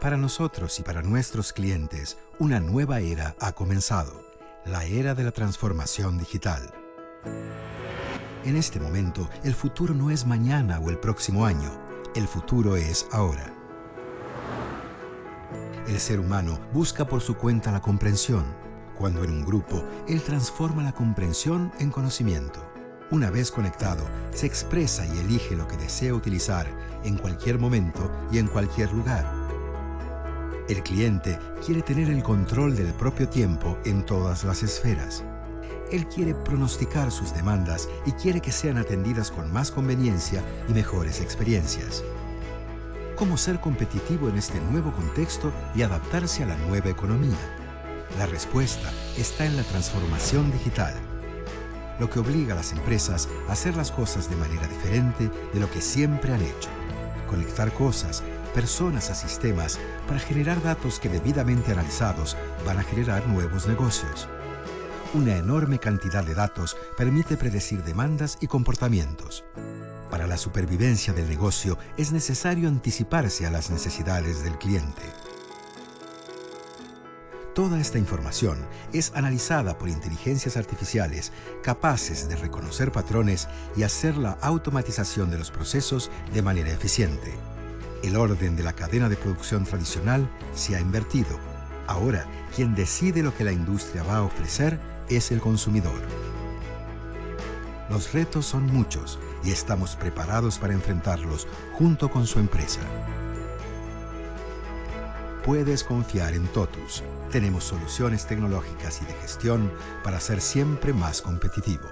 Para nosotros y para nuestros clientes, una nueva era ha comenzado, la era de la transformación digital. En este momento, el futuro no es mañana o el próximo año, el futuro es ahora. El ser humano busca por su cuenta la comprensión. Cuando en un grupo, él transforma la comprensión en conocimiento. Una vez conectado, se expresa y elige lo que desea utilizar en cualquier momento y en cualquier lugar el cliente quiere tener el control del propio tiempo en todas las esferas. Él quiere pronosticar sus demandas y quiere que sean atendidas con más conveniencia y mejores experiencias. ¿Cómo ser competitivo en este nuevo contexto y adaptarse a la nueva economía? La respuesta está en la transformación digital, lo que obliga a las empresas a hacer las cosas de manera diferente de lo que siempre han hecho, conectar cosas personas a sistemas para generar datos que debidamente analizados van a generar nuevos negocios. Una enorme cantidad de datos permite predecir demandas y comportamientos. Para la supervivencia del negocio es necesario anticiparse a las necesidades del cliente. Toda esta información es analizada por inteligencias artificiales capaces de reconocer patrones y hacer la automatización de los procesos de manera eficiente. El orden de la cadena de producción tradicional se ha invertido. Ahora, quien decide lo que la industria va a ofrecer es el consumidor. Los retos son muchos y estamos preparados para enfrentarlos junto con su empresa. Puedes confiar en Totus. Tenemos soluciones tecnológicas y de gestión para ser siempre más competitivo.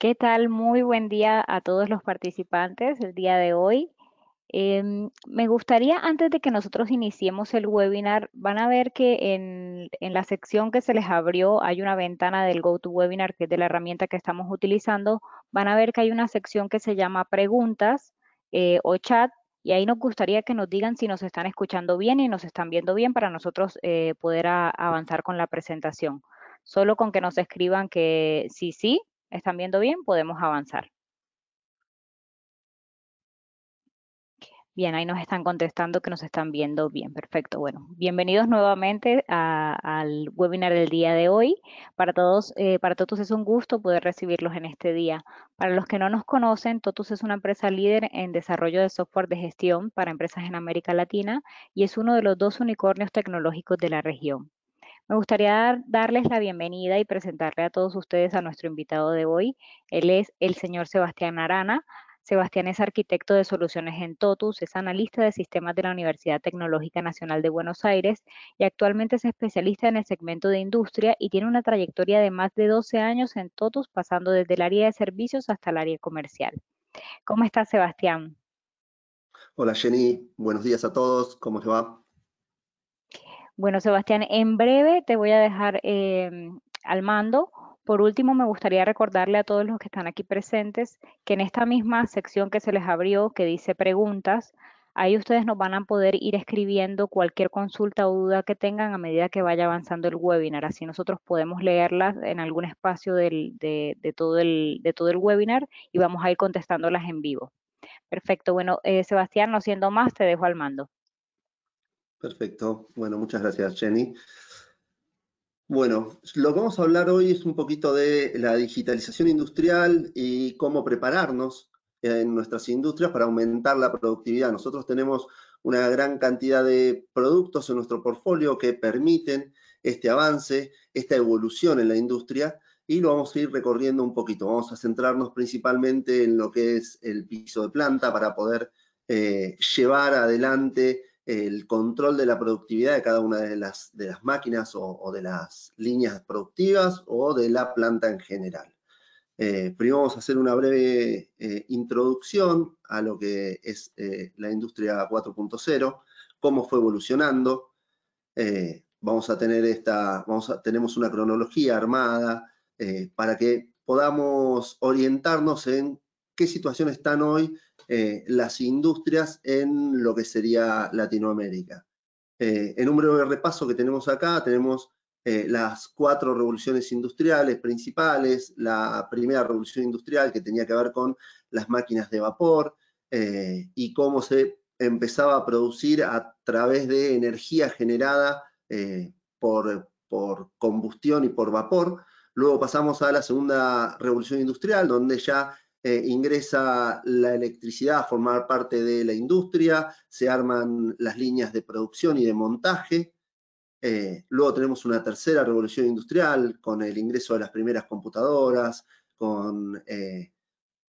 ¿Qué tal? Muy buen día a todos los participantes el día de hoy. Em, me gustaría, antes de que nosotros iniciemos el webinar, van a ver que en, la sección que se les abrió hay una ventana del GoToWebinar, que es de la herramienta que estamos utilizando. Van a ver que hay una sección que se llama preguntas eh, o chat, y ahí nos gustaría que nos digan si nos están escuchando bien y nos están viendo bien para nosotros eh, poder avanzar con la presentación. Solo con que nos escriban que sí, sí, ¿Están viendo bien? Podemos avanzar. Bien, ahí nos están contestando que nos están viendo bien. Perfecto. Bueno, bienvenidos nuevamente al webinar del día de hoy. Para todos, eh, para Totus es un gusto poder recibirlos en este día. Para los que no nos conocen, Totus es una empresa líder en desarrollo de software de gestión para empresas en América Latina y es uno de los dos unicornios tecnológicos de la región. Me gustaría darles la bienvenida y presentarle a todos ustedes a nuestro invitado de hoy. Él es el señor Sebastián Arana. Sebastián es arquitecto de soluciones en TOTUS, es analista de sistemas de la Universidad Tecnológica Nacional de Buenos Aires y actualmente es especialista en el segmento de industria y tiene una trayectoria de más de 12 años en TOTUS, pasando desde el área de servicios hasta el área comercial. ¿Cómo está Sebastián? Hola Jenny, buenos días a todos, ¿cómo se va? Bueno, Sebastián, en breve te voy a dejar eh, al mando. Por último, me gustaría recordarle a todos los que están aquí presentes que en esta misma sección que se les abrió, que dice preguntas, ahí ustedes nos van a poder ir escribiendo cualquier consulta o duda que tengan a medida que vaya avanzando el webinar. Así nosotros podemos leerlas en algún espacio de, todo el, de todo el webinar y vamos a ir contestándolas en vivo. Perfecto. Bueno, eh, Sebastián, no siendo más, te dejo al mando. Perfecto. Bueno, muchas gracias, Jenny. Bueno, lo que vamos a hablar hoy es un poquito de la digitalización industrial y cómo prepararnos en nuestras industrias para aumentar la productividad. Nosotros tenemos una gran cantidad de productos en nuestro portfolio que permiten este avance, esta evolución en la industria y lo vamos a ir recorriendo un poquito. Vamos a centrarnos principalmente en lo que es el piso de planta para poder eh, llevar adelante el control de la productividad de cada una de las, máquinas o, de las líneas productivas o de la planta en general. Eh, primero vamos a hacer una breve eh, introducción a lo que es eh, la industria 4.0, cómo fue evolucionando. vamos a tener esta, vamos a, tenemos una cronología armada para que podamos orientarnos en qué situación están hoy eh, las industrias en lo que sería Latinoamérica. Eh, en un breve repaso que tenemos acá, tenemos eh, las cuatro revoluciones industriales principales, la primera revolución industrial que tenía que ver con las máquinas de vapor y cómo se empezaba a producir a través de energía generada por, por combustión y por vapor. Luego pasamos a la segunda revolución industrial, donde ya eh, ingresa la electricidad a formar parte de la industria, se arman las líneas de producción y de montaje. Eh, luego tenemos una tercera revolución industrial con el ingreso de las primeras computadoras, con eh,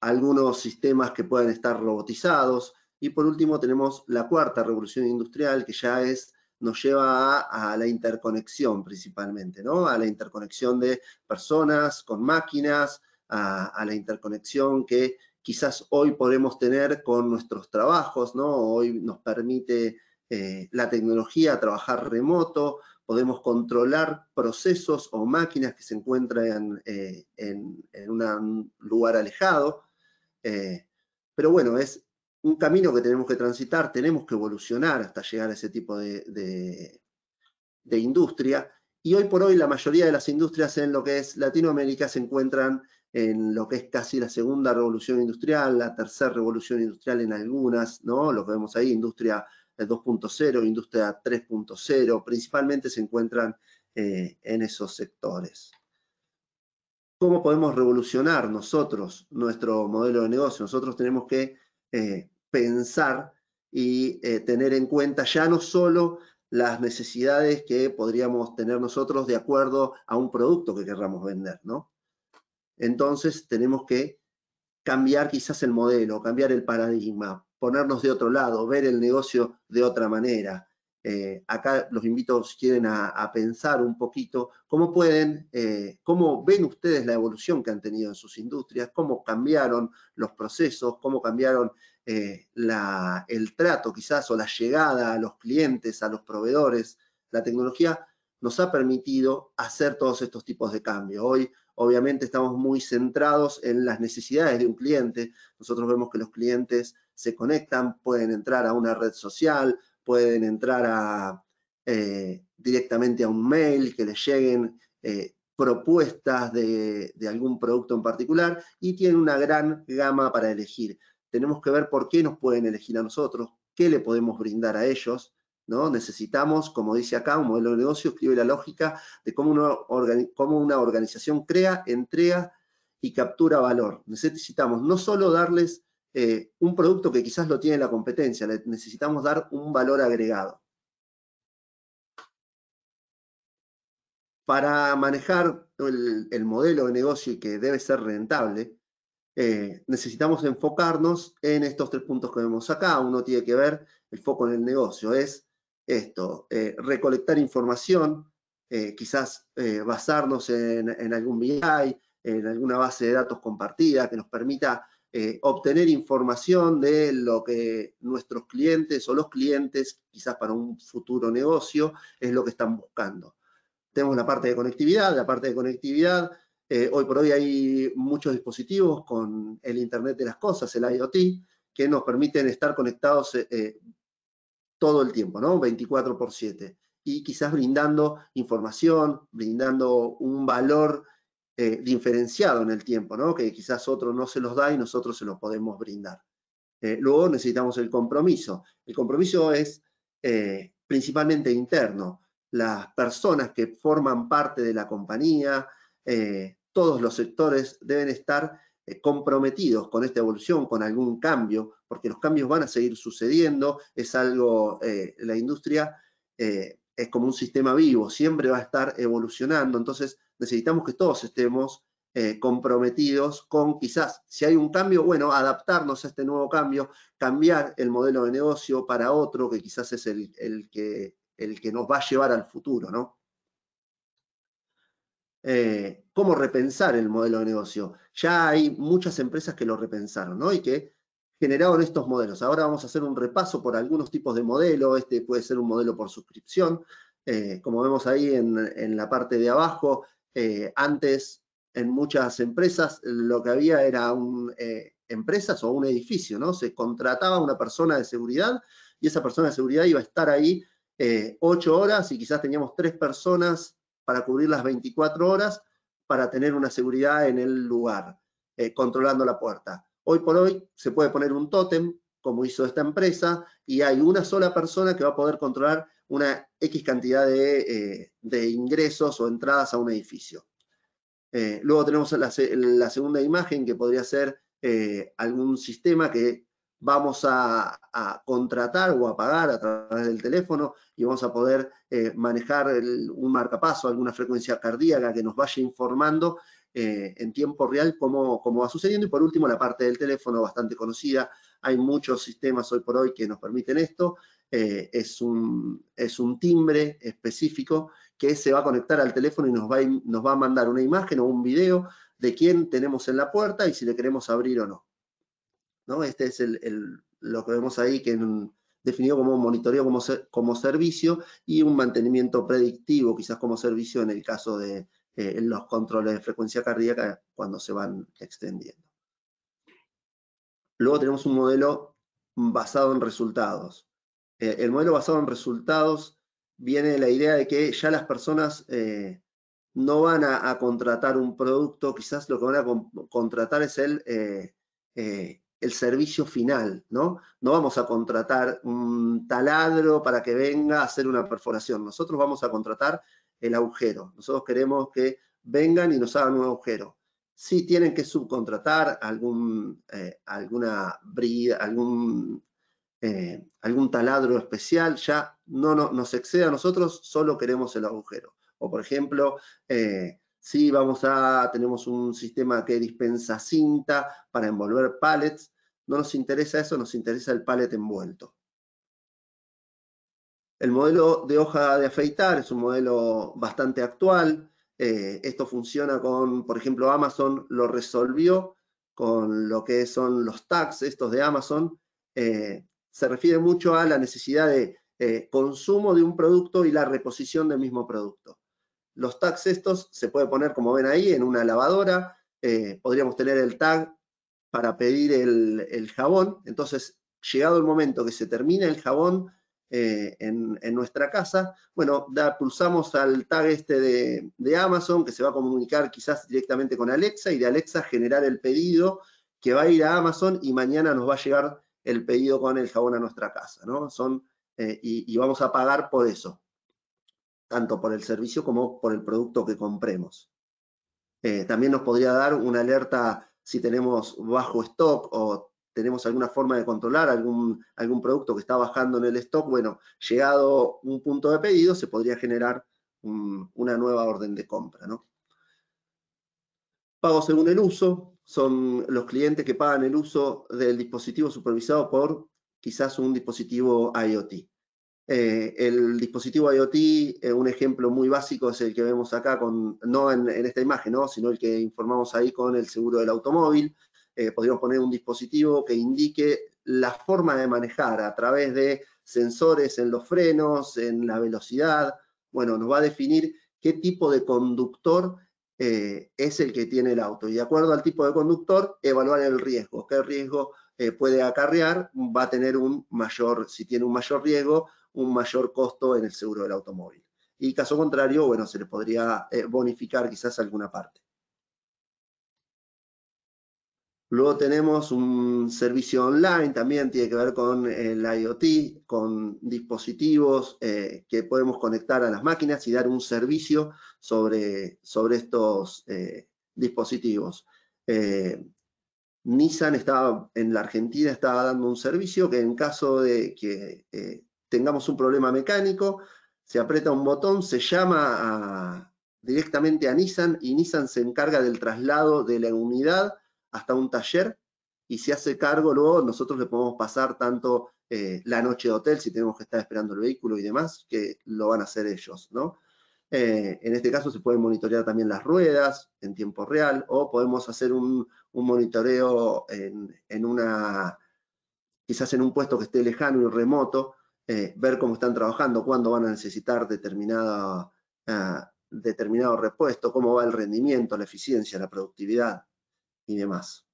algunos sistemas que pueden estar robotizados. Y por último tenemos la cuarta revolución industrial que ya es nos lleva a, la interconexión principalmente, ¿no? A la interconexión de personas con máquinas, a, la interconexión que quizás hoy podemos tener con nuestros trabajos, ¿no? Hoy nos permite eh, la tecnología trabajar remoto, podemos controlar procesos o máquinas que se encuentran eh, en, un lugar alejado. Eh, pero bueno, es un camino que tenemos que transitar, tenemos que evolucionar hasta llegar a ese tipo de, de industria. Y hoy por hoy la mayoría de las industrias en lo que es Latinoamérica se encuentran en lo que es casi la segunda revolución industrial, la tercera revolución industrial en algunas, ¿no? Lo vemos ahí, industria 2.0, eh, industria 3.0, principalmente se encuentran eh, en esos sectores. ¿Cómo podemos revolucionar nosotros nuestro modelo de negocio? Nosotros tenemos que eh, pensar y tener en cuenta ya no solo las necesidades que podríamos tener nosotros de acuerdo a un producto que querramos vender, ¿no? entonces tenemos que cambiar quizás el modelo, cambiar el paradigma, ponernos de otro lado, ver el negocio de otra manera. Eh, acá los invito, si quieren, a, pensar un poquito cómo pueden, eh, cómo ven ustedes la evolución que han tenido en sus industrias, cómo cambiaron los procesos, cómo cambiaron eh, el trato quizás o la llegada a los clientes, a los proveedores. La tecnología nos ha permitido hacer todos estos tipos de cambios. Hoy Obviamente estamos muy centrados en las necesidades de un cliente. Nosotros vemos que los clientes se conectan, pueden entrar a una red social, pueden entrar eh, directamente a un mail, que les lleguen eh, propuestas de, de algún producto en particular y tienen una gran gama para elegir. Tenemos que ver por qué nos pueden elegir a nosotros, qué le podemos brindar a ellos Necesitamos, como dice acá, un modelo de negocio, escribe la lógica de cómo una, una organización crea, entrega y captura valor. Necesitamos no solo darles eh, un producto que quizás lo tiene la competencia, necesitamos dar un valor agregado. Para manejar el, modelo de negocio que debe ser rentable, eh, necesitamos enfocarnos en estos tres puntos que vemos acá. Uno tiene que ver el foco en el negocio, es esto, eh, recolectar información, eh, quizás eh, basarnos en, algún BI, en alguna base de datos compartida que nos permita obtener información de lo que nuestros clientes o los clientes, quizás para un futuro negocio, es lo que están buscando. Tenemos la parte de conectividad, la parte de conectividad, hoy por hoy hay muchos dispositivos con el Internet de las Cosas, el IoT, que nos permiten estar conectados todo el tiempo, ¿no? 24 por 7. Y quizás brindando información, brindando un valor eh, diferenciado en el tiempo, ¿no? Que quizás otro no se los da y nosotros se los podemos brindar. Eh, luego necesitamos el compromiso. El compromiso es eh, principalmente interno. Las personas que forman parte de la compañía, todos los sectores deben estar eh, comprometidos con esta evolución, con algún cambio, porque los cambios van a seguir sucediendo, es algo, eh, la industria eh, es como un sistema vivo, siempre va a estar evolucionando, entonces necesitamos que todos estemos comprometidos con quizás, si hay un cambio, bueno, adaptarnos a este nuevo cambio, cambiar el modelo de negocio para otro que quizás es el que, el que nos va a llevar al futuro, ¿no? Eh, cómo repensar el modelo de negocio. Ya hay muchas empresas que lo repensaron ¿no? y que generaron estos modelos. Ahora vamos a hacer un repaso por algunos tipos de modelo. Este puede ser un modelo por suscripción. Eh, como vemos ahí en, la parte de abajo, eh, antes en muchas empresas lo que había era un, empresas o un edificio, ¿no? Se contrataba una persona de seguridad y esa persona de seguridad iba a estar ahí ocho horas y quizás teníamos tres personas para cubrir las 24 horas para tener una seguridad en el lugar, eh, controlando la puerta. Hoy por hoy se puede poner un tótem, como hizo esta empresa, y hay una sola persona que va a poder controlar una X cantidad de, eh, ingresos o entradas a un edificio. Eh, luego tenemos la, segunda imagen que podría ser algún sistema que vamos a, contratar o a pagar a través del teléfono y vamos a poder eh, manejar un marcapaso, alguna frecuencia cardíaca que nos vaya informando eh, en tiempo real cómo, cómo, va sucediendo. Y por último, la parte del teléfono bastante conocida. Hay muchos sistemas hoy por hoy que nos permiten esto. Eh, es, un, es un timbre específico que se va a conectar al teléfono y nos va, nos va a mandar una imagen o un video de quién tenemos en la puerta y si le queremos abrir o no. ¿no? Este es lo que vemos ahí, que definido como monitoreo como, como servicio y un mantenimiento predictivo, quizás como servicio en el caso de eh, los controles de frecuencia cardíaca cuando se van extendiendo. Luego tenemos un modelo basado en resultados. Eh, el modelo basado en resultados viene de la idea de que ya las personas eh, no van a, contratar un producto, quizás lo que van a contratar es el el servicio final, ¿no? No vamos a contratar un taladro para que venga a hacer una perforación. Nosotros vamos a contratar el agujero. Nosotros queremos que vengan y nos hagan un agujero. Si tienen que subcontratar algún, eh, alguna brida, algún, eh, algún taladro especial, ya no, no, nos excede a nosotros, solo queremos el agujero. O por ejemplo, eh, si vamos a, tenemos un sistema que dispensa cinta para envolver pallets. No nos interesa eso, nos interesa el palet envuelto. El modelo de hoja de afeitar es un modelo bastante actual. Eh, esto funciona con, por ejemplo, Amazon lo resolvió con lo que son los tags estos de Amazon. Eh, se refiere mucho a la necesidad de eh, consumo de un producto y la reposición del mismo producto. Los tags estos se puede poner, como ven ahí, en una lavadora. Eh, podríamos tener el tag para pedir el, jabón. Entonces, llegado el momento que se termine el jabón eh, en, nuestra casa, bueno, pulsamos al tag este de, Amazon, que se va a comunicar quizás directamente con Alexa, y de Alexa generar el pedido que va a ir a Amazon y mañana nos va a llegar el pedido con el jabón a nuestra casa, ¿no? Son, eh, y, vamos a pagar por eso tanto por el servicio como por el producto que compremos. Eh, también nos podría dar una alerta si tenemos bajo stock o tenemos alguna forma de controlar algún, algún producto que está bajando en el stock. Bueno, llegado un punto de pedido, se podría generar una nueva orden de compra. ¿no? Pago según el uso. Son los clientes que pagan el uso del dispositivo supervisado por quizás un dispositivo IoT. Eh, el dispositivo IoT, eh, un ejemplo muy básico es el que vemos acá, no en, esta imagen, sino el que informamos ahí con el seguro del automóvil. Eh, podríamos poner un dispositivo que indique la forma de manejar a través de sensores en los frenos, en la velocidad. Bueno, nos va a definir qué tipo de conductor es el que tiene el auto. Y de acuerdo al tipo de conductor, evaluar el riesgo. ¿Qué riesgo puede acarrear? Va a tener un mayor, si tiene un mayor riesgo, un mayor costo en el seguro del automóvil. Y caso contrario, bueno, se le podría eh, bonificar quizás alguna parte. Luego tenemos un servicio online, también tiene que ver con el IoT, con dispositivos eh, que podemos conectar a las máquinas y dar un servicio sobre, sobre estos eh, dispositivos. Nissan estaba, en la Argentina estaba dando un servicio que en caso de que tengamos un problema mecánico, se aprieta un botón, se llama directamente a Nissan y Nissan se encarga del traslado de la unidad hasta un taller y se hace cargo luego, nosotros le podemos pasar tanto eh, la noche de hotel si tenemos que estar esperando el vehículo y demás, que lo van a hacer ellos, ¿no? Eh, en este caso se pueden monitorear también las ruedas en tiempo real o podemos hacer un, monitoreo en, una, quizás en un puesto que esté lejano y remoto eh, ver cómo están trabajando, cuándo van a necesitar determinada, eh, determinado repuesto, cómo va el rendimiento, la eficiencia, la productividad y demás.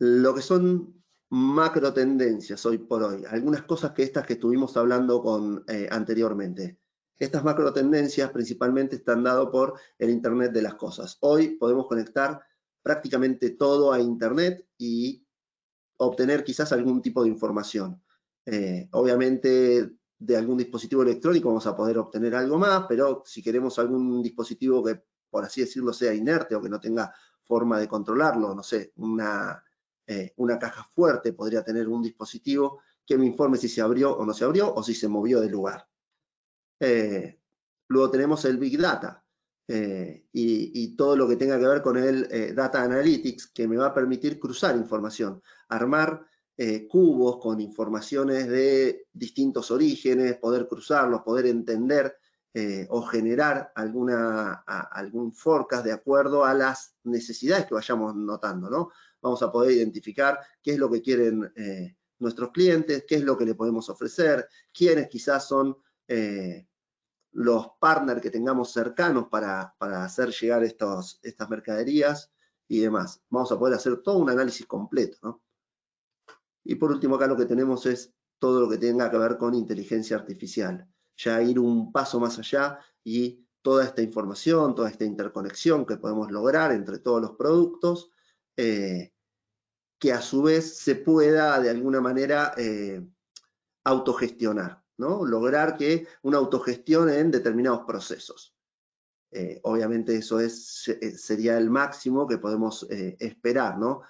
Lo que son macro tendencias hoy por hoy, algunas cosas que estas que estuvimos hablando con, eh, anteriormente. Estas macro tendencias principalmente están dadas por el Internet de las cosas. Hoy podemos conectar prácticamente todo a Internet y obtener quizás algún tipo de información. Eh, obviamente de algún dispositivo electrónico vamos a poder obtener algo más, pero si queremos algún dispositivo que, por así decirlo, sea inerte o que no tenga forma de controlarlo, no sé, una, eh, una caja fuerte podría tener un dispositivo que me informe si se abrió o no se abrió o si se movió del lugar. Eh, luego tenemos el Big Data y, y, todo lo que tenga que ver con el Data Analytics que me va a permitir cruzar información, armar eh, cubos con informaciones de distintos orígenes, poder cruzarlos, poder entender eh, o generar alguna, algún forecast de acuerdo a las necesidades que vayamos notando, ¿no? Vamos a poder identificar qué es lo que quieren eh, nuestros clientes, qué es lo que le podemos ofrecer, quiénes quizás son los partners que tengamos cercanos para, hacer llegar estas mercaderías y demás. Vamos a poder hacer todo un análisis completo, ¿no? Y por último, acá lo que tenemos es todo lo que tenga que ver con inteligencia artificial. Ya ir un paso más allá y toda esta información, toda esta interconexión que podemos lograr entre todos los productos, eh, que a su vez se pueda de alguna manera eh, autogestionar, ¿no? Lograr que una autogestión en determinados procesos. Eh, obviamente eso es, sería el máximo que podemos esperar, ¿no?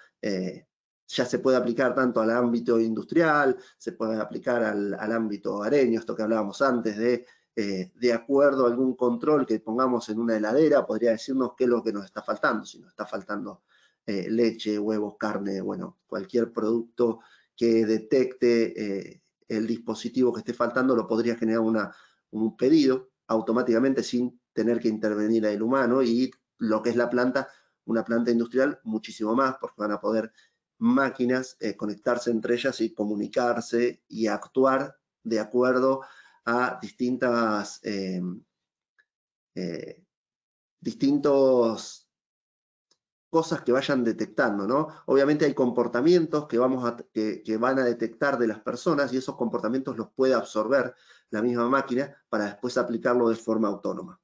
ya se puede aplicar tanto al ámbito industrial, se puede aplicar al, ámbito areño, esto que hablábamos antes de, eh, de acuerdo a algún control que pongamos en una heladera, podría decirnos qué es lo que nos está faltando, si nos está faltando eh, leche, huevos, carne, bueno, cualquier producto que detecte eh, el dispositivo que esté faltando, lo podría generar una, un pedido automáticamente sin tener que intervenir el humano y lo que es la planta, una planta industrial, muchísimo más, porque van a poder máquinas eh, conectarse entre ellas y comunicarse y actuar de acuerdo a distintas, em, eh, distintos cosas que vayan detectando, ¿no? Obviamente hay comportamientos que, vamos que, van a detectar de las personas y esos comportamientos los puede absorber la misma máquina para después aplicarlo de forma autónoma.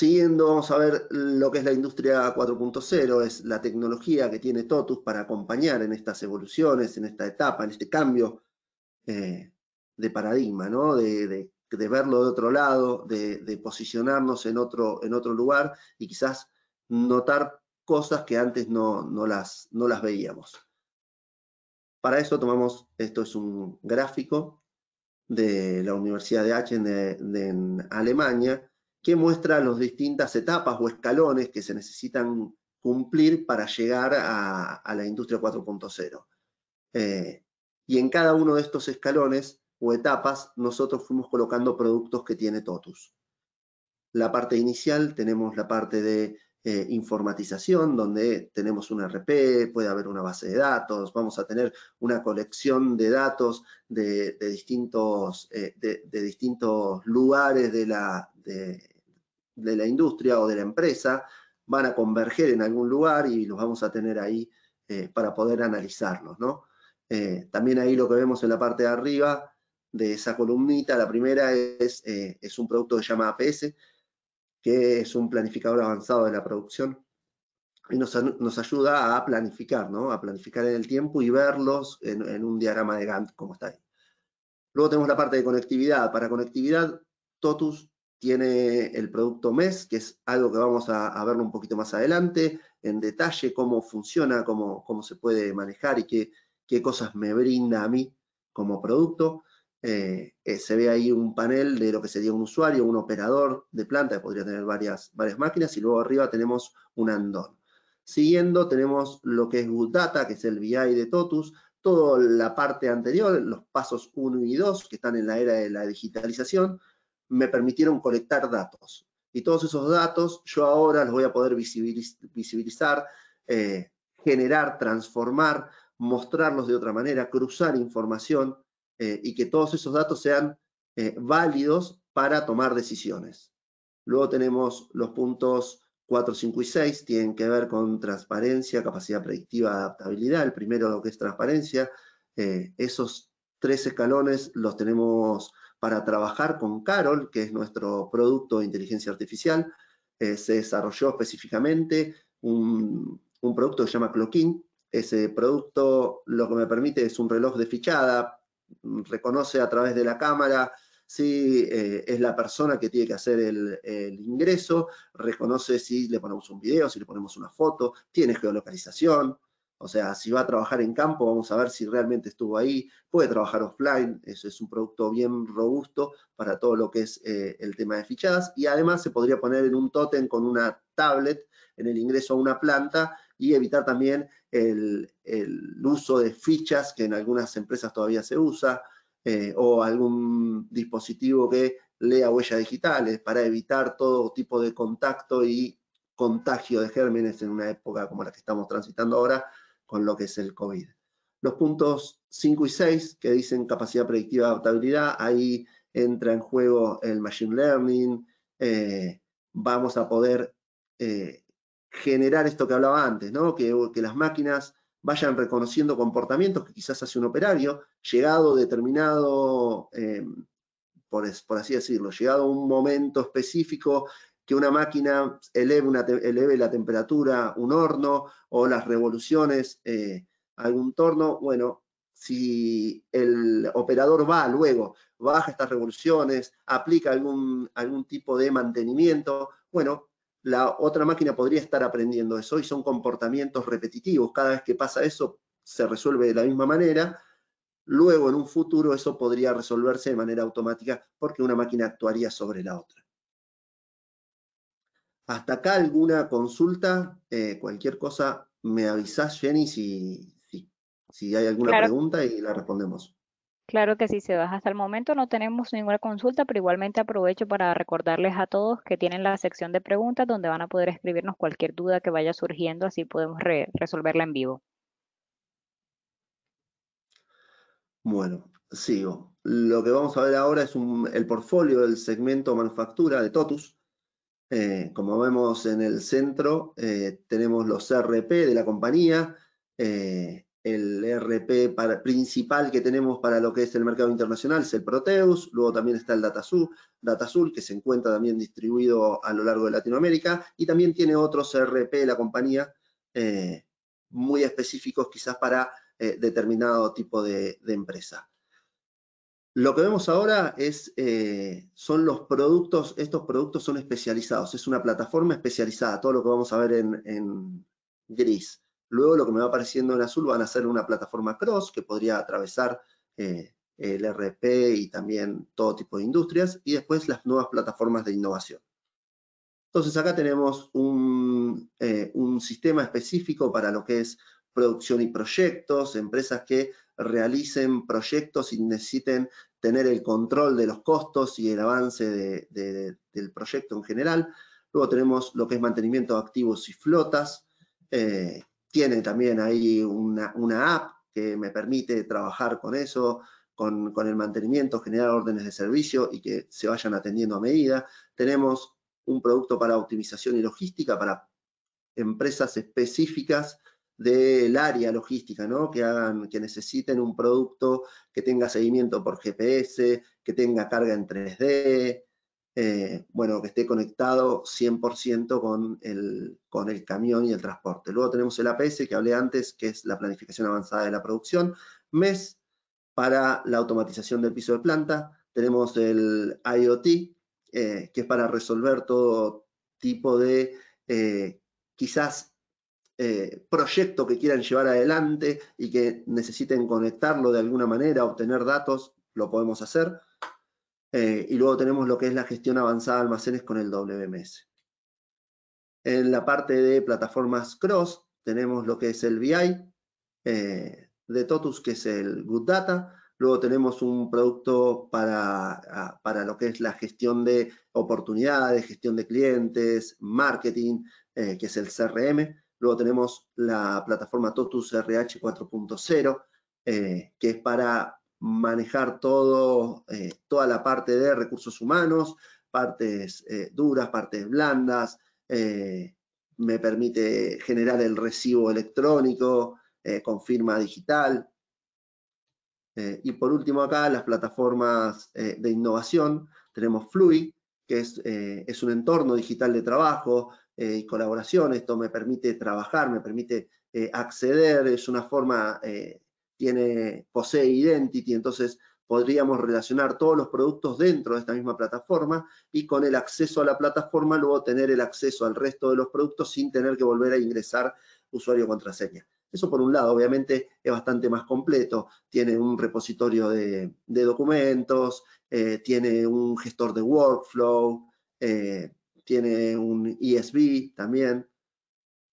Siguiendo, vamos a ver lo que es la industria 4.0, es la tecnología que tiene TOTUS para acompañar en estas evoluciones, en esta etapa, en este cambio eh, de paradigma, De, verlo de otro lado, de, posicionarnos en otro, lugar y quizás notar cosas que antes no, las, no las veíamos. Para eso tomamos, esto es un gráfico de la Universidad de Aachen en Alemania, que muestra las distintas etapas o escalones que se necesitan cumplir para llegar a, la industria 4.0. Eh, y en cada uno de estos escalones o etapas, nosotros fuimos colocando productos que tiene TOTUS. La parte inicial, tenemos la parte de eh, informatización, donde tenemos un RP, puede haber una base de datos, vamos a tener una colección de datos de, distintos, eh, de distintos lugares de la, de, la industria o de la empresa van a converger en algún lugar y los vamos a tener ahí eh, para poder analizarlos. ¿no? Eh, también ahí lo que vemos en la parte de arriba de esa columnita, la primera es, eh, es un producto que se llama APS, que es un planificador avanzado de la producción y nos, ayuda a planificar, ¿no? a planificar en el tiempo y verlos en, en un diagrama de Gantt como está ahí. Luego tenemos la parte de conectividad. Para conectividad, TOTUS tiene el producto MES, que es algo que vamos a, a verlo un poquito más adelante, en detalle cómo funciona, cómo, cómo se puede manejar y qué, cosas me brinda a mí como producto. Eh, eh, se ve ahí un panel de lo que sería un usuario, un operador de planta que podría tener varias, varias máquinas y luego arriba tenemos un andón. Siguiendo tenemos lo que es Good Data, que es el BI de Totus, toda la parte anterior, los pasos 1 y 2 que están en la era de la digitalización, me permitieron colectar datos. Y todos esos datos yo ahora los voy a poder visibilizar, eh, generar, transformar, mostrarlos de otra manera, cruzar información eh, y que todos esos datos sean eh, válidos para tomar decisiones. Luego tenemos los puntos 4, 5 y 6, tienen que ver con transparencia, capacidad predictiva, adaptabilidad. El primero lo que es transparencia, esos tres escalones los tenemos para trabajar con Carol, que es nuestro producto de inteligencia artificial. Eh, se desarrolló específicamente un, producto que se llama Cloquín. Ese producto lo que me permite es un reloj de fichada, reconoce a través de la cámara si eh, es la persona que tiene que hacer el, el, ingreso, reconoce si le ponemos un video, si le ponemos una foto, tiene geolocalización, o sea, si va a trabajar en campo, vamos a ver si realmente estuvo ahí. Puede trabajar offline, eso es un producto bien robusto para todo lo que es eh, el tema de fichadas. Y además se podría poner en un tótem con una tablet en el ingreso a una planta y evitar también el, uso de fichas que en algunas empresas todavía se usa eh, o algún dispositivo que lea huellas digitales para evitar todo tipo de contacto y contagio de gérmenes en una época como la que estamos transitando ahora, con lo que es el COVID. Los puntos 5 y 6 que dicen capacidad predictiva adaptabilidad, ahí entra en juego el machine learning, eh, vamos a poder eh, generar esto que hablaba antes, ¿no? que, las máquinas vayan reconociendo comportamientos que quizás hace un operario, llegado determinado, eh, por, por, así decirlo, llegado a un momento específico que una máquina eleve, la temperatura, un horno o las revoluciones, eh, algún torno. Bueno, si el operador va luego, baja estas revoluciones, aplica algún, algún tipo de mantenimiento, bueno, la otra máquina podría estar aprendiendo eso y son comportamientos repetitivos. Cada vez que pasa eso, se resuelve de la misma manera. Luego, en un futuro, eso podría resolverse de manera automática porque una máquina actuaría sobre la otra. Hasta acá alguna consulta, eh, cualquier cosa me avisas, Jenny, si, si, hay alguna pregunta y la respondemos. Claro que sí, va. Hasta el momento no tenemos ninguna consulta, pero igualmente aprovecho para recordarles a todos que tienen la sección de preguntas donde van a poder escribirnos cualquier duda que vaya surgiendo, así podemos resolverla en vivo. Bueno, sigo. Lo que vamos a ver ahora es el portfolio del segmento manufactura de TOTUS. Eh, como vemos en el centro, eh, tenemos los RP de la compañía, eh, el RP principal que tenemos para lo que es el mercado internacional es el Proteus, luego también está el DataSul, que se encuentra también distribuido a lo largo de Latinoamérica y también tiene otros RP de la compañía muy específicos quizás para determinado tipo de empresa. Lo que vemos ahora es, eh, son los productos, estos productos son especializados, es una plataforma especializada, todo lo que vamos a ver en, gris. Luego lo que me va apareciendo en azul van a ser una plataforma cross que podría atravesar eh, el RP y también todo tipo de industrias y después las nuevas plataformas de innovación. Entonces acá tenemos un eh, sistema específico para lo que es producción y proyectos, empresas que realicen proyectos y necesiten tener el control de los costos y el avance del proyecto en general. Luego tenemos lo que es mantenimiento de activos y flotas. Eh, tiene también ahí una, app que me permite trabajar con eso, con el mantenimiento, generar órdenes de servicio y que se vayan atendiendo a medida. Tenemos un producto para optimización y logística, para empresas específicas del área logística, ¿no? que, hagan, que necesiten un producto que tenga seguimiento por GPS, que tenga carga en 3D, eh, bueno, que esté conectado 100% con el, con el camión y el transporte. Luego tenemos el APS que hablé antes, que es la planificación avanzada de la producción, MES para la automatización del piso de planta, tenemos el IoT, eh, que es para resolver todo tipo de eh, quizás eh, proyecto que quieran llevar adelante y que necesiten conectarlo de alguna manera, obtener datos, lo podemos hacer. Eh, y luego tenemos lo que es la gestión avanzada de almacenes con el WMS. En la parte de plataformas cross tenemos lo que es el BI eh, de Totus, que es el Good Data. Luego tenemos un producto para, ah, lo que es la gestión de oportunidades, gestión de clientes, marketing, que es el CRM. Luego tenemos la plataforma Totus RH 4.0, eh, que es para manejar todo, eh, toda la parte de recursos humanos, partes eh, duras, partes blandas, me permite generar el recibo electrónico con firma digital. y por último acá las plataformas de innovación, tenemos Flui, que es un entorno digital de trabajo eh, y colaboración. Esto me permite trabajar, me permite eh, acceder, es una forma, eh, tiene, posee identity, entonces podríamos relacionar todos los productos dentro de esta misma plataforma y con el acceso a la plataforma luego tener el acceso al resto de los productos sin tener que volver a ingresar usuario contraseña. Eso por un lado, obviamente es bastante más completo, tiene un repositorio de, documentos, tiene un gestor de workflow, tiene un ESB también.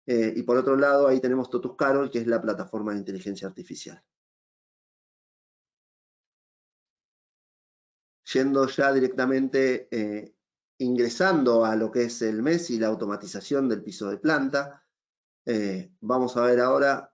Eh, y por otro lado, ahí tenemos Totus Carol, que es la plataforma de inteligencia artificial. Yendo ya directamente, eh, ingresando a lo que es el MES y la automatización del piso de planta, eh, vamos a ver ahora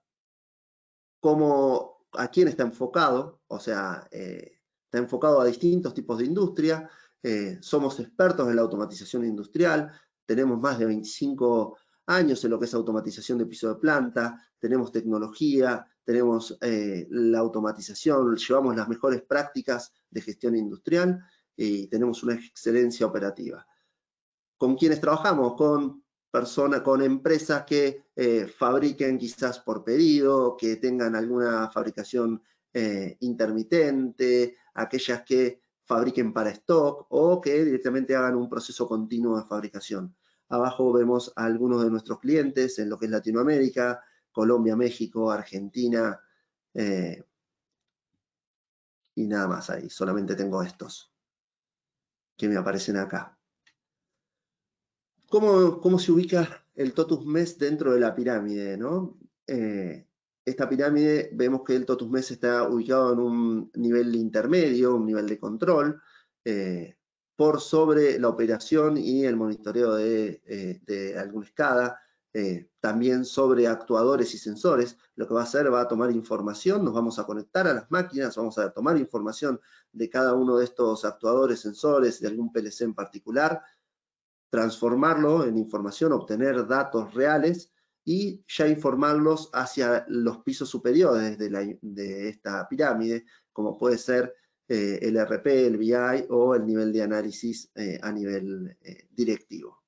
cómo, a quién está enfocado, o sea, está enfocado a distintos tipos de industria, eh, somos expertos en la automatización industrial, tenemos más de 25 años en lo que es automatización de piso de planta, tenemos tecnología, tenemos eh, la automatización, llevamos las mejores prácticas de gestión industrial y tenemos una excelencia operativa. ¿Con quiénes trabajamos? Con personas, con empresas que eh, fabriquen quizás por pedido, que tengan alguna fabricación intermitente, aquellas que fabriquen para stock o que directamente hagan un proceso continuo de fabricación. Abajo vemos a algunos de nuestros clientes en lo que es Latinoamérica, Colombia, México, Argentina eh, y nada más ahí. Solamente tengo estos que me aparecen acá. ¿Cómo, se ubica el totus mes dentro de la pirámide? ¿no? Eh, esta pirámide vemos que el Totusmes está ubicado en un nivel intermedio, un nivel de control, eh, por sobre la operación y el monitoreo de, eh, alguna escada, eh, también sobre actuadores y sensores. Lo que va a hacer va a tomar información, nos vamos a conectar a las máquinas, vamos a tomar información de cada uno de estos actuadores, sensores, de algún PLC en particular, transformarlo en información, obtener datos reales y ya informarlos hacia los pisos superiores de, esta pirámide, como puede ser eh, el RP, el BI o el nivel de análisis eh, a nivel eh, directivo.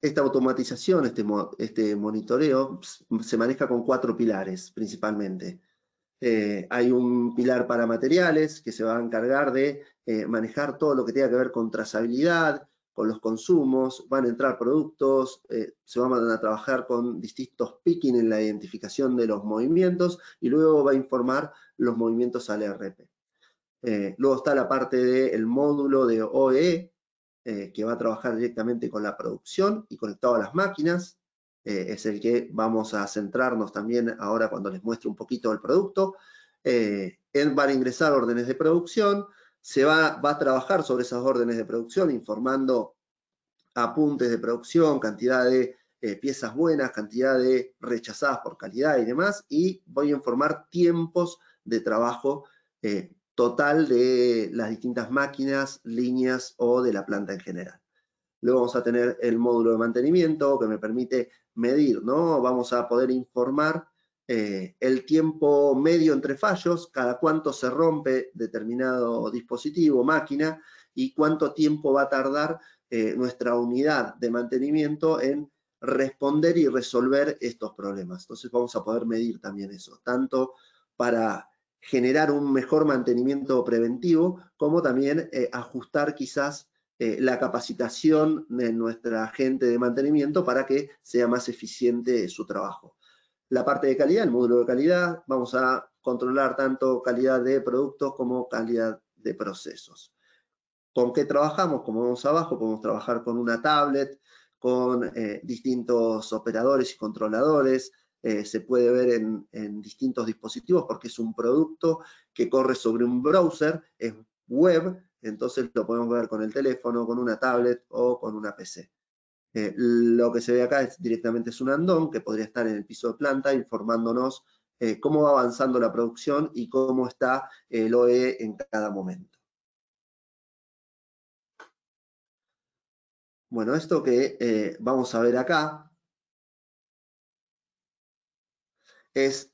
Esta automatización, este, este, monitoreo, se maneja con cuatro pilares principalmente. hay un pilar para materiales que se va a encargar de manejar todo lo que tenga que ver con trazabilidad, con los consumos, van a entrar productos, eh, se van a trabajar con distintos picking en la identificación de los movimientos y luego va a informar los movimientos al ERP. Eh, luego está la parte del módulo de OE, eh, que va a trabajar directamente con la producción y conectado a las máquinas. es el que vamos a centrarnos también ahora cuando les muestre un poquito el producto. van a ingresar órdenes de producción, se va, a trabajar sobre esas órdenes de producción informando apuntes de producción, cantidad de eh, piezas buenas, cantidad de rechazadas por calidad y demás, y voy a informar tiempos de trabajo eh, total de las distintas máquinas, líneas o de la planta en general. Luego vamos a tener el módulo de mantenimiento que me permite medir, ¿no? Vamos a poder informar eh, el tiempo medio entre fallos, cada cuánto se rompe determinado dispositivo, máquina, y cuánto tiempo va a tardar eh, nuestra unidad de mantenimiento en responder y resolver estos problemas. Entonces vamos a poder medir también eso, tanto para generar un mejor mantenimiento preventivo, como también eh, ajustar quizás la capacitación de nuestra gente de mantenimiento para que sea más eficiente su trabajo la parte de calidad, el módulo de calidad, vamos a controlar tanto calidad de productos como calidad de procesos. ¿Con qué trabajamos? Como vamos abajo, podemos trabajar con una tablet, con eh, distintos operadores y controladores, eh, se puede ver en, distintos dispositivos porque es un producto que corre sobre un browser, es web, entonces lo podemos ver con el teléfono, con una tablet o con una PC. Eh, lo que se ve acá es directamente es un andón que podría estar en el piso de planta informándonos eh, cómo va avanzando la producción y cómo está el OE en cada momento. Bueno, esto que eh, vamos a ver acá es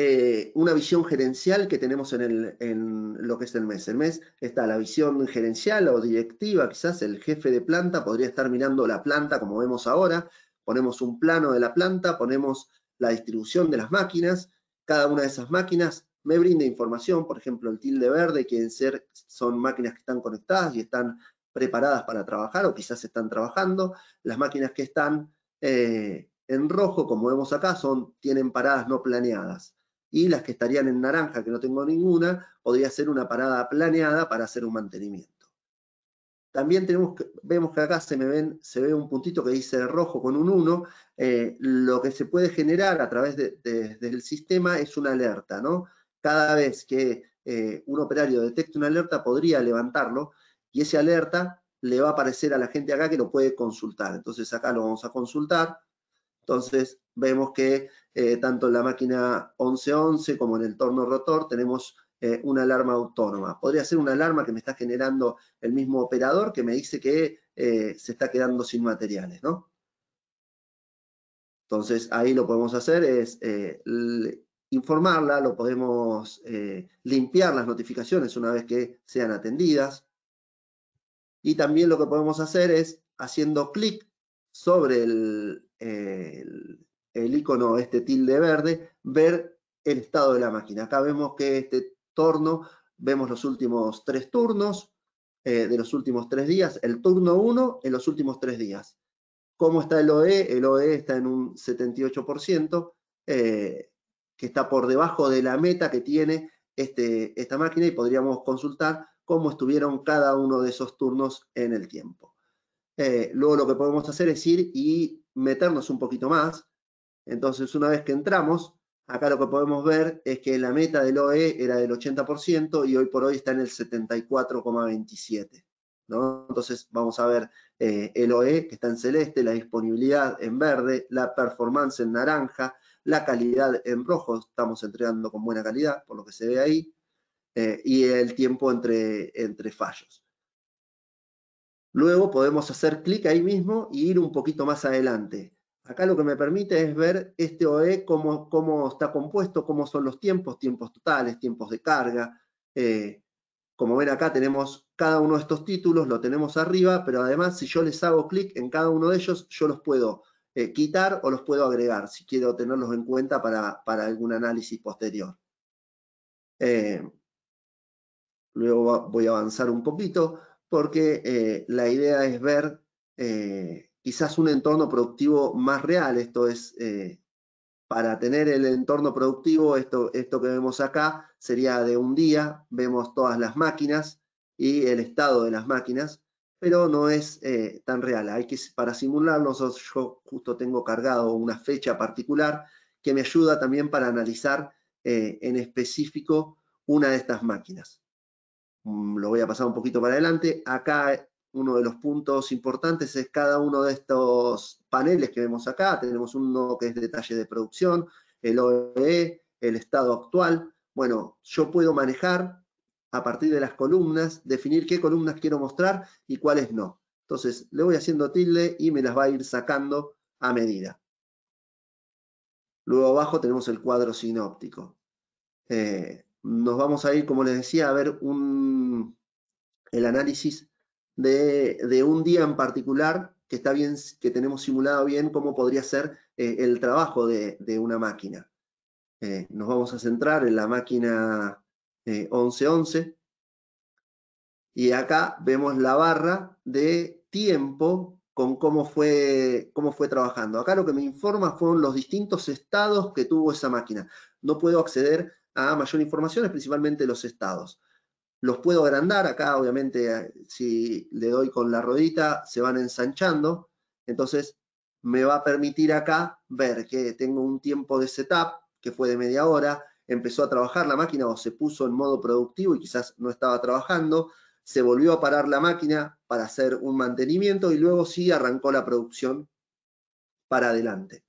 eh, una visión gerencial que tenemos en, lo que es el mes. El mes está la visión gerencial o directiva, quizás el jefe de planta podría estar mirando la planta como vemos ahora, ponemos un plano de la planta, ponemos la distribución de las máquinas, cada una de esas máquinas me brinda información, por ejemplo el tilde verde, quieren ser, son máquinas que están conectadas y están preparadas para trabajar o quizás están trabajando, las máquinas que están eh, en rojo, como vemos acá, son, tienen paradas no planeadas y las que estarían en naranja, que no tengo ninguna, podría ser una parada planeada para hacer un mantenimiento. También tenemos vemos que acá se, me ven, se ve un puntito que dice rojo con un 1. Eh, lo que se puede generar a través del sistema es una alerta. ¿no? Cada vez que eh, un operario detecte una alerta, podría levantarlo y esa alerta le va a aparecer a la gente acá que lo puede consultar. Entonces acá lo vamos a consultar. Entonces vemos que eh, tanto en la máquina 1111 como en el torno rotor, tenemos eh, una alarma autónoma. Podría ser una alarma que me está generando el mismo operador que me dice que eh, se está quedando sin materiales, Entonces, ahí lo podemos hacer, es informarla, lo podemos limpiar las notificaciones una vez que sean atendidas. Y también lo que podemos hacer es, haciendo clic sobre el el icono, este tilde verde, ver el estado de la máquina. Acá vemos que este turno, vemos los últimos tres turnos eh, de los últimos tres días, el turno uno, en los últimos tres días. ¿Cómo está el OE? El OE está en un 78%, eh, que está por debajo de la meta que tiene este, esta máquina y podríamos consultar cómo estuvieron cada uno de esos turnos en el tiempo. Eh, luego lo que podemos hacer es ir y meternos un poquito más entonces, una vez que entramos, acá lo que podemos ver es que la meta del OE era del 80% y hoy por hoy está en el 74,27%. Entonces, vamos a ver eh, el OE que está en celeste, la disponibilidad en verde, la performance en naranja, la calidad en rojo, estamos entregando con buena calidad, por lo que se ve ahí, eh, y el tiempo entre, entre fallos. Luego podemos hacer clic ahí mismo y ir un poquito más adelante. Acá lo que me permite es ver este OE cómo, cómo está compuesto, cómo son los tiempos, tiempos totales, tiempos de carga. Eh, como ven acá tenemos cada uno de estos títulos, lo tenemos arriba, pero además si yo les hago clic en cada uno de ellos, yo los puedo eh, quitar o los puedo agregar si quiero tenerlos en cuenta para, algún análisis posterior. Eh, luego voy a avanzar un poquito porque la idea es ver quizás un entorno productivo más real. Esto es, eh, para tener el entorno productivo, esto, esto que vemos acá sería de un día, vemos todas las máquinas y el estado de las máquinas, pero no es eh, tan real. Hay que, para simularlo, yo justo tengo cargado una fecha particular que me ayuda también para analizar eh, en específico una de estas máquinas. Mm, lo voy a pasar un poquito para adelante. Acá uno de los puntos importantes es cada uno de estos paneles que vemos acá. Tenemos uno que es detalle de producción, el OEE, el estado actual. Bueno, yo puedo manejar a partir de las columnas, definir qué columnas quiero mostrar y cuáles no. Entonces, le voy haciendo tilde y me las va a ir sacando a medida. Luego abajo tenemos el cuadro sinóptico. Eh, nos vamos a ir, como les decía, a ver un, el análisis de, un día en particular que, está bien, que tenemos simulado bien cómo podría ser eh, el trabajo de, una máquina. Eh, nos vamos a centrar en la máquina 1111 eh, y acá vemos la barra de tiempo con cómo fue, cómo fue trabajando. Acá lo que me informa fueron los distintos estados que tuvo esa máquina. No puedo acceder a mayor información, es principalmente los estados. Los puedo agrandar, acá obviamente eh, si le doy con la rodita se van ensanchando, entonces me va a permitir acá ver que tengo un tiempo de setup que fue de media hora, empezó a trabajar la máquina o se puso en modo productivo y quizás no estaba trabajando, se volvió a parar la máquina para hacer un mantenimiento y luego sí arrancó la producción para adelante.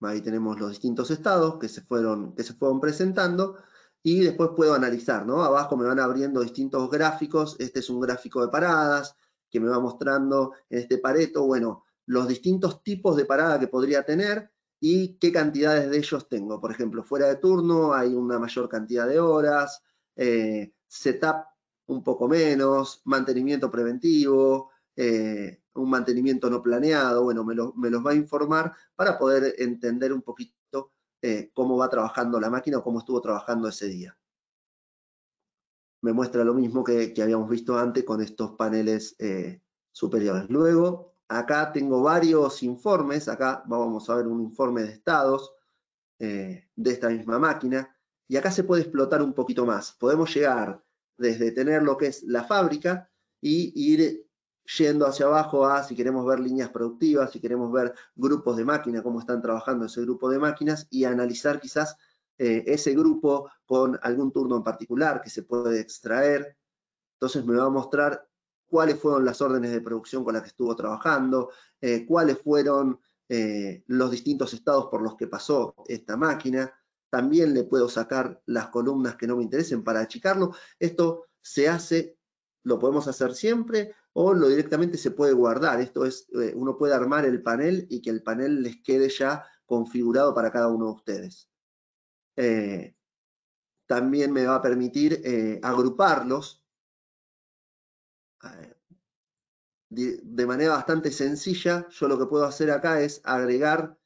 Ahí tenemos los distintos estados que se fueron, que se fueron presentando y después puedo analizar, ¿no? Abajo me van abriendo distintos gráficos, este es un gráfico de paradas que me va mostrando en este pareto, bueno, los distintos tipos de parada que podría tener y qué cantidades de ellos tengo. Por ejemplo, fuera de turno hay una mayor cantidad de horas, eh, setup un poco menos, mantenimiento preventivo, eh, un mantenimiento no planeado, bueno, me, los va a informar para poder entender un poquito eh, cómo va trabajando la máquina o cómo estuvo trabajando ese día. Me muestra lo mismo que, habíamos visto antes con estos paneles eh, superiores. Luego, acá tengo varios informes. Acá vamos a ver un informe de estados eh, de esta misma máquina. Y acá se puede explotar un poquito más. Podemos llegar desde tener lo que es la fábrica y ir yendo hacia abajo a si queremos ver líneas productivas, si queremos ver grupos de máquinas, cómo están trabajando ese grupo de máquinas y analizar quizás eh, ese grupo con algún turno en particular que se puede extraer. Entonces me va a mostrar cuáles fueron las órdenes de producción con las que estuvo trabajando, eh, cuáles fueron eh, los distintos estados por los que pasó esta máquina. También le puedo sacar las columnas que no me interesen para achicarlo. Esto se hace lo podemos hacer siempre o lo directamente se puede guardar. Esto es, eh, uno puede armar el panel y que el panel les quede ya configurado para cada uno de ustedes. Eh, también me va a permitir eh, agruparlos de manera bastante sencilla. Yo lo que puedo hacer acá es agregar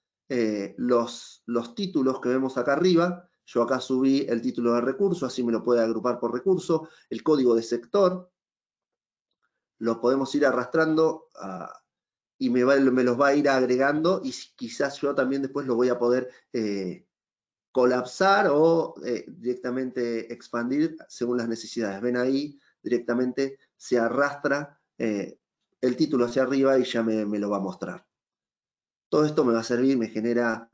los, los títulos que vemos acá arriba. Yo acá subí el título de recurso, así me lo puede agrupar por recurso, el código de sector, lo podemos ir arrastrando ah, y me, los va a ir agregando y quizás yo también después lo voy a poder eh, colapsar o eh, directamente expandir según las necesidades. Ven ahí, directamente se arrastra eh, el título hacia arriba y ya me, lo va a mostrar. Todo esto me va a servir, me genera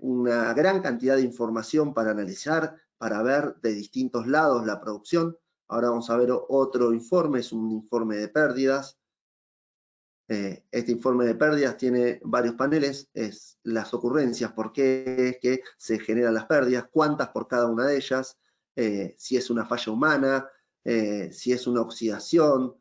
una gran cantidad de información para analizar, para ver de distintos lados la producción Ahora vamos a ver otro informe, es un informe de pérdidas. Eh, este informe de pérdidas tiene varios paneles, es las ocurrencias, por qué es que se generan las pérdidas, cuántas por cada una de ellas, eh, si es una falla humana, eh, si es una oxidación,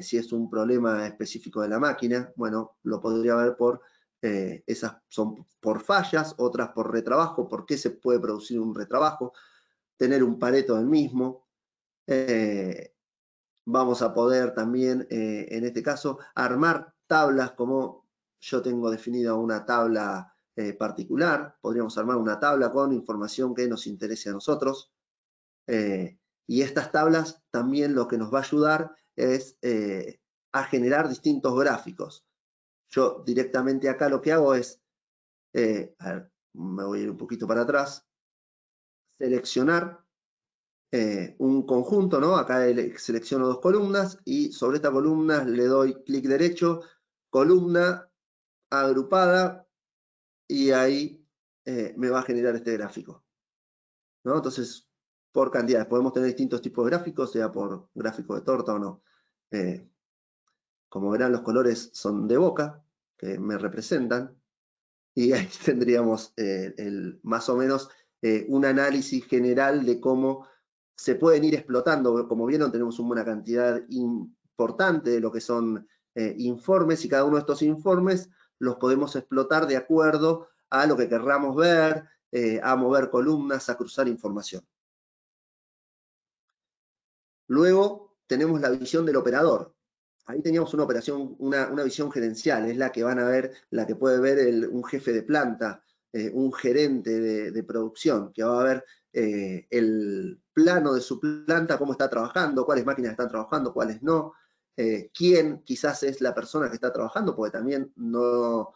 si es un problema específico de la máquina. Bueno, lo podría ver por esas son por fallas, otras por retrabajo, por qué se puede producir un retrabajo, tener un pareto del mismo, eh, vamos a poder también, eh, en este caso, armar tablas como yo tengo definida una tabla eh, particular, podríamos armar una tabla con información que nos interese a nosotros. y estas tablas también lo que nos va a ayudar es a generar distintos gráficos. Yo directamente acá lo que hago es, a me voy a ir un poquito para atrás, seleccionar eh, un conjunto, ¿no? Acá selecciono dos columnas y sobre esta columna le doy clic derecho, columna agrupada y ahí eh, me va a generar este gráfico. ¿no? Entonces, por cantidades, podemos tener distintos tipos de gráficos, sea por gráfico de torta o no. Eh, como verán, los colores son de boca, que me representan, y ahí tendríamos más o menos un análisis general de cómo se pueden ir explotando. Como vieron, tenemos una cantidad importante de lo que son eh, informes y cada uno de estos informes los podemos explotar de acuerdo a lo que querramos ver, eh, a mover columnas, a cruzar información. Luego tenemos la visión del operador. Ahí teníamos una operación, una, visión gerencial, es la que van a ver, la que puede ver un jefe de planta, eh, un gerente de, de producción, que va a ver eh, el plano de su planta, cómo está trabajando, cuáles máquinas están trabajando, cuáles no, eh, quién quizás es la persona que está trabajando, porque también no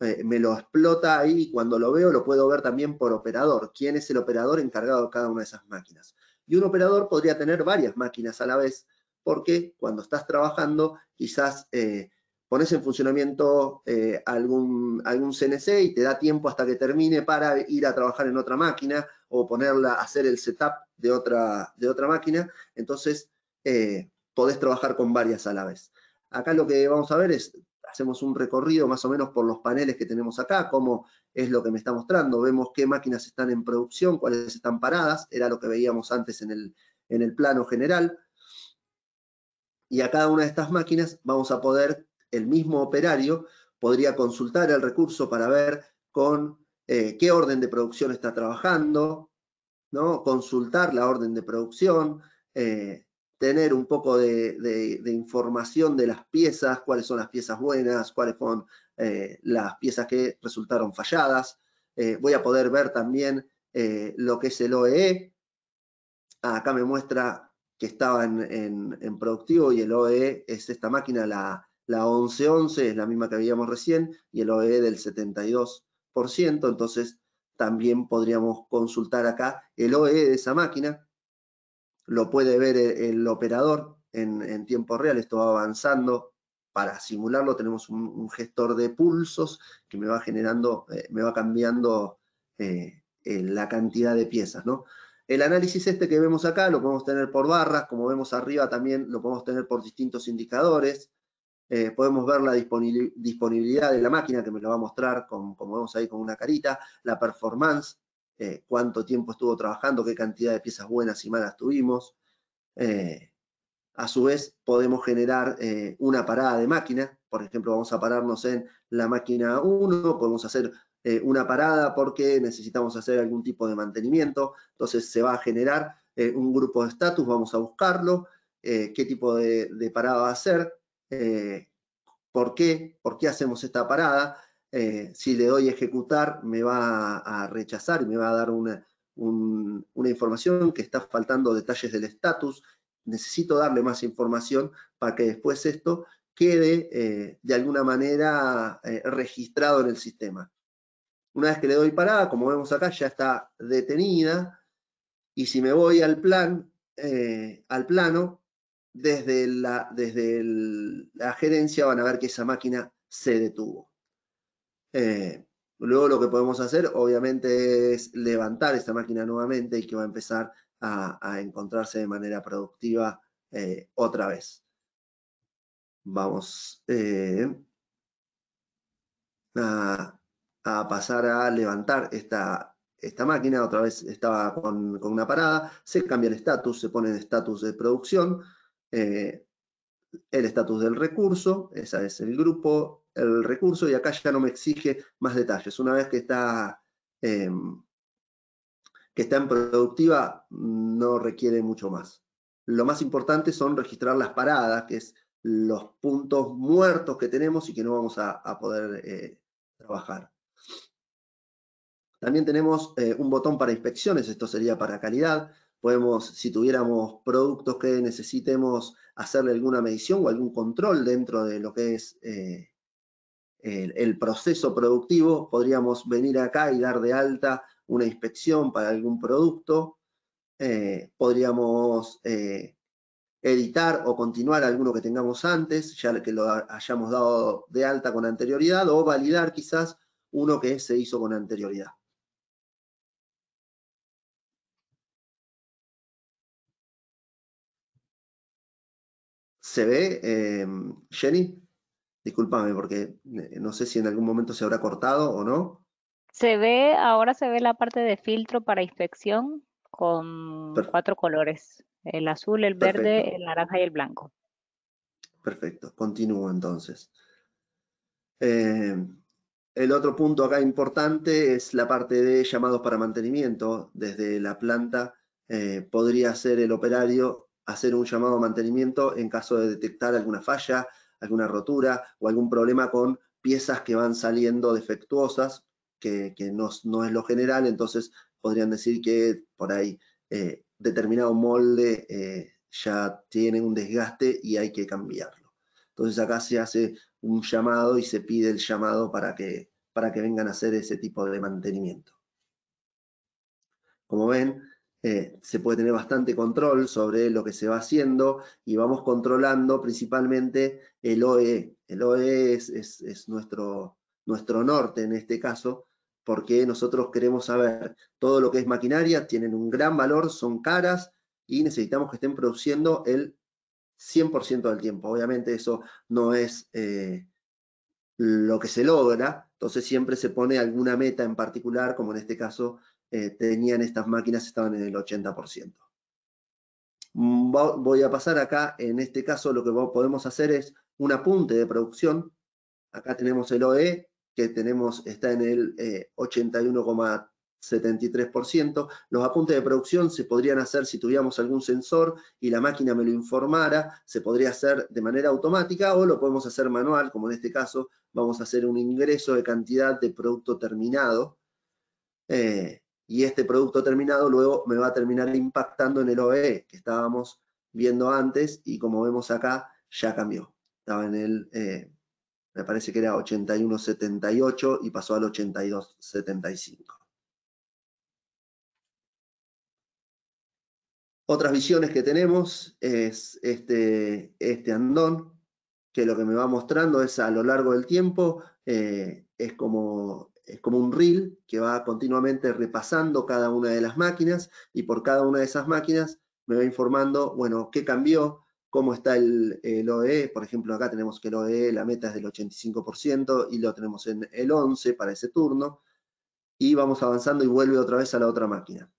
eh, me lo explota ahí y cuando lo veo lo puedo ver también por operador, quién es el operador encargado de cada una de esas máquinas. Y un operador podría tener varias máquinas a la vez, porque cuando estás trabajando quizás pones en funcionamiento algún, algún CNC y te da tiempo hasta que termine para ir a trabajar en otra máquina o ponerla, hacer el setup de otra, de otra máquina, entonces eh, podés trabajar con varias a la vez. Acá lo que vamos a ver es, hacemos un recorrido más o menos por los paneles que tenemos acá, cómo es lo que me está mostrando, vemos qué máquinas están en producción, cuáles están paradas, era lo que veíamos antes en el, en el plano general, y a cada una de estas máquinas vamos a poder, el mismo operario podría consultar el recurso para ver con eh, qué orden de producción está trabajando, ¿no? consultar la orden de producción, eh, tener un poco de, información de las piezas, cuáles son las piezas buenas, cuáles son eh, las piezas que resultaron falladas. voy a poder ver también lo que es el OEE. E. Acá me muestra que estaba en, en, productivo y el OEE e es esta máquina, la, la 1111, es la misma que habíamos recién, y el OEE e del 72 entonces también podríamos consultar acá el OE de esa máquina, lo puede ver e-, el, operador en, tiempo real, esto va avanzando, para simularlo tenemos un, gestor de pulsos que me va generando, eh, me va cambiando eh, eh, la cantidad de piezas, El análisis este que vemos acá lo podemos tener por barras, como vemos arriba también lo podemos tener por distintos indicadores, eh, podemos ver la disponibilidad de la máquina, que me lo va a mostrar, con, como vemos ahí, con una carita, la performance, eh, cuánto tiempo estuvo trabajando, qué cantidad de piezas buenas y malas tuvimos. Eh, a su vez, podemos generar una parada de máquina, por ejemplo, vamos a pararnos en la máquina 1, podemos hacer una parada porque necesitamos hacer algún tipo de mantenimiento, entonces se va a generar un grupo de estatus, vamos a buscarlo, qué tipo de, parada va a hacer, eh, ¿por qué? ¿Por qué hacemos esta parada? Eh, si le doy ejecutar, me va a rechazar y me va a dar una, información que está faltando detalles del estatus. Necesito darle más información para que después esto quede eh, de alguna manera registrado en el sistema. Una vez que le doy parada, como vemos acá, ya está detenida. Y si me voy al plan, al plano, desde, la, desde la gerencia van a ver que esa máquina se detuvo. Eh, luego lo que podemos hacer, obviamente, es levantar esta máquina nuevamente y que va a empezar a, encontrarse de manera productiva eh, otra vez. Vamos eh, a, pasar a levantar esta, máquina. Otra vez estaba con, con una parada. Se cambia el estatus, se pone en estatus de producción. Eh, el estatus del recurso, ese es el grupo, el recurso, y acá ya no me exige más detalles. Una vez que está, eh, que está en productiva, no requiere mucho más. Lo más importante son registrar las paradas, que es los puntos muertos que tenemos y que no vamos a, poder eh, trabajar. También tenemos un botón para inspecciones, esto sería para calidad podemos, si tuviéramos productos que necesitemos hacerle alguna medición o algún control dentro de lo que es eh, el, proceso productivo, podríamos venir acá y dar de alta una inspección para algún producto, eh, podríamos eh, editar o continuar alguno que tengamos antes, ya que lo hayamos dado de alta con anterioridad, o validar quizás uno que se hizo con anterioridad. ¿Se ve, em, Jenny? Discúlpame porque eh, no sé si en algún momento se habrá cortado o no. Se ve, ahora se ve la parte de filtro para inspección con cuatro colores, el azul, el verde, el naranja y el blanco. Perfecto, continúo entonces. Em, el otro punto acá importante es la parte de llamados para mantenimiento. Desde la planta eh, podría ser el operario hacer un llamado a mantenimiento en caso de detectar alguna falla, alguna rotura o algún problema con piezas que van saliendo defectuosas, que, no, es lo general, entonces podrían decir que por ahí eh, determinado molde eh, ya tiene un desgaste y hay que cambiarlo. Entonces acá se hace un llamado y se pide el llamado para que, para que vengan a hacer ese tipo de mantenimiento. Como ven, eh, se puede tener bastante control sobre lo que se va haciendo y vamos controlando principalmente el OE. El OE es, nuestro, nuestro norte en este caso, porque nosotros queremos saber todo lo que es maquinaria, tienen un gran valor, son caras y necesitamos que estén produciendo el 100% del tiempo. Obviamente eso no es eh, lo que se logra, entonces siempre se pone alguna meta en particular, como en este caso eh, tenían estas máquinas estaban en el 80%. Mm, voy a pasar acá, en este caso lo que podemos hacer es un apunte de producción. Acá tenemos el OE, que tenemos, está en el 81,73%. Eh, Los apuntes de producción se podrían hacer si tuviéramos algún sensor y la máquina me lo informara, se podría hacer de manera automática o lo podemos hacer manual, como en este caso vamos a hacer un ingreso de cantidad de producto terminado. Eh, y este producto terminado luego me va a terminar impactando en el OE que estábamos viendo antes y como vemos acá ya cambió. Estaba en el, eh, me parece que era 81.78 y pasó al 82.75. Otras visiones que tenemos es este, este andón, que lo que me va mostrando es a lo largo del tiempo, eh, es como es como un reel que va continuamente repasando cada una de las máquinas y por cada una de esas máquinas me va informando, bueno, qué cambió, cómo está el, el e. por ejemplo, acá tenemos que el OE, la meta es del 85% y lo tenemos en el 11 para ese turno, y vamos avanzando y vuelve otra vez a la otra máquina.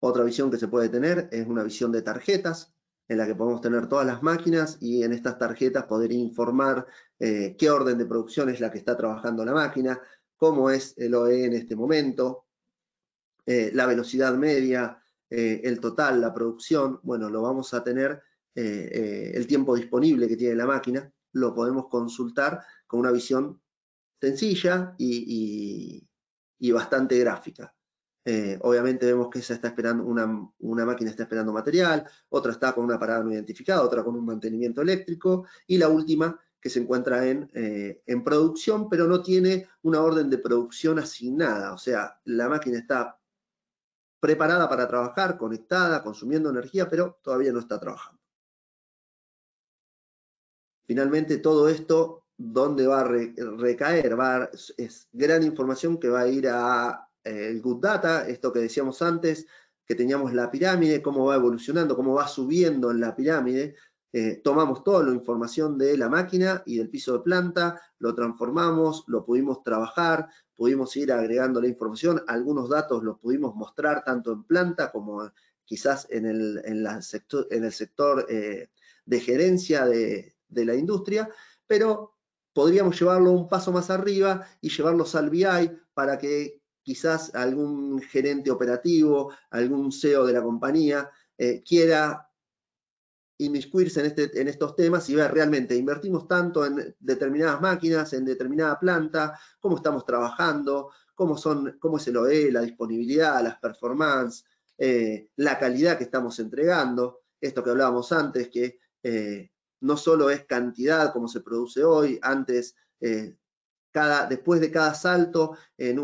Otra visión que se puede tener es una visión de tarjetas, en la que podemos tener todas las máquinas y en estas tarjetas poder informar eh, qué orden de producción es la que está trabajando la máquina, cómo es el OE en este momento, eh, la velocidad media, eh, el total, la producción, bueno, lo vamos a tener el tiempo disponible que tiene la máquina, lo podemos consultar con una visión sencilla y bastante gráfica. Eh, obviamente vemos que esa está esperando una, una, máquina está esperando material, otra está con una parada no identificada, otra con un mantenimiento eléctrico y la última que se encuentra en, eh, en producción, pero no tiene una orden de producción asignada. O sea, la máquina está preparada para trabajar, conectada, consumiendo energía, pero todavía no está trabajando. Finalmente, todo esto, ¿dónde va a recaer? es gran información que va a ir a eh, el Good Data, esto que decíamos antes, que teníamos la pirámide, cómo va evolucionando, cómo va subiendo en la pirámide. Eh, tomamos toda la información de la máquina y del piso de planta, lo transformamos, lo pudimos trabajar, pudimos ir agregando la información, algunos datos los pudimos mostrar tanto en planta como quizás en el, la sector, en el sector eh, de gerencia de, de la industria, pero podríamos llevarlo un paso más arriba y llevarlos al BI para que quizás algún gerente operativo, algún CEO de la compañía eh, quiera inmiscuirse este, en, estos temas y ver realmente, invertimos tanto en determinadas máquinas, en determinada planta, cómo estamos trabajando, cómo, son, cómo es el OE, la disponibilidad, las performances, eh, la calidad que estamos entregando, esto que hablábamos antes, que eh, no solo es cantidad como se produce hoy, antes después de cada salto en,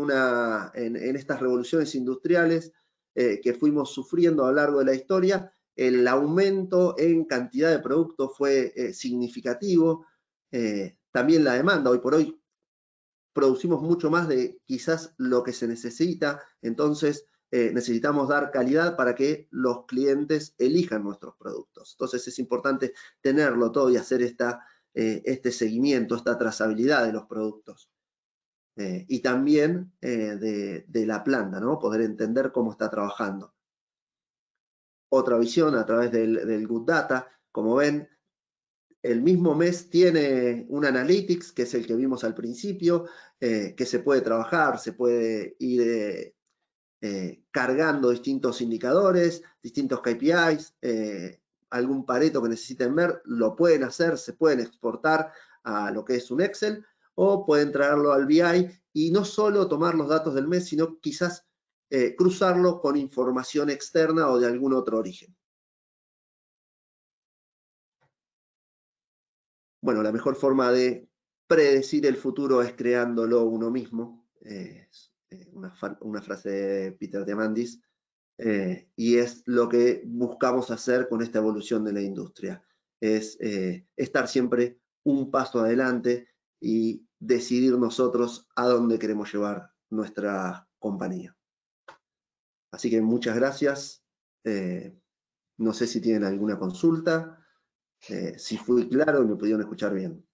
estas revoluciones industriales eh, que fuimos sufriendo a lo largo de la historia, el aumento en cantidad de productos fue eh, significativo, eh, también la demanda, hoy por hoy producimos mucho más de quizás lo que se necesita, entonces necesitamos dar calidad para que los clientes elijan nuestros productos. Entonces es importante tenerlo todo y hacer esta eh, este seguimiento, esta trazabilidad de los productos. Eh, y también eh, de, la planta, ¿no? poder entender cómo está trabajando. Otra visión a través del, Good Data, como ven, el mismo mes tiene un Analytics, que es el que vimos al principio, que se puede trabajar, se puede ir cargando distintos indicadores, distintos KPIs, algún pareto que necesiten ver, lo pueden hacer, se pueden exportar a lo que es un Excel o pueden traerlo al BI y no solo tomar los datos del mes, sino quizás eh, cruzarlo con información externa o de algún otro origen. Bueno, la mejor forma de predecir el futuro es creándolo uno mismo. es eh, una, frase de Peter Diamandis eh, y es lo que buscamos hacer con esta evolución de la industria, es eh, estar siempre un paso adelante y decidir nosotros a dónde queremos llevar nuestra compañía. Así que muchas gracias. Eh, no sé si tienen alguna consulta. si fui claro y me pudieron escuchar bien.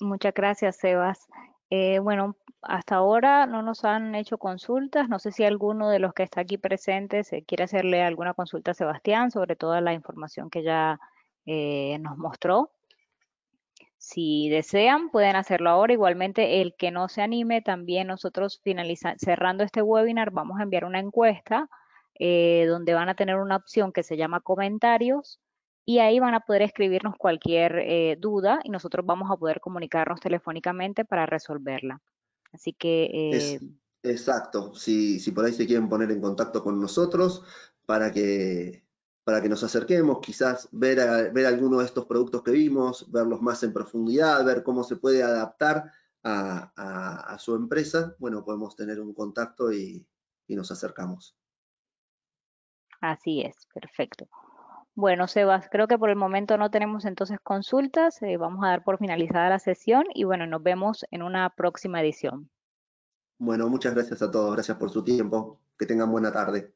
Muchas gracias, Sebas. Eh, bueno, hasta ahora no nos han hecho consultas. No sé si alguno de los que está aquí presente quiere hacerle alguna consulta a Sebastián sobre toda la información que ya eh, nos mostró. Si desean, pueden hacerlo ahora. Igualmente, el que no se anime, también nosotros cerrando este webinar vamos a enviar una encuesta eh, donde van a tener una opción que se llama comentarios y ahí van a poder escribirnos cualquier eh, duda y nosotros vamos a poder comunicarnos telefónicamente para resolverla. Así que... Eh, exacto, si, si por ahí se quieren poner en contacto con nosotros para que, para que nos acerquemos, quizás ver, ver alguno de estos productos que vimos, verlos más en profundidad, ver cómo se puede adaptar a, a, su empresa, bueno, podemos tener un contacto y, y nos acercamos. Así es, perfecto. Bueno, Sebas, creo que por el momento no tenemos entonces consultas. Eh, vamos a dar por finalizada la sesión y bueno, nos vemos en una próxima edición. Bueno, muchas gracias a todos. Gracias por su tiempo. Que tengan buena tarde.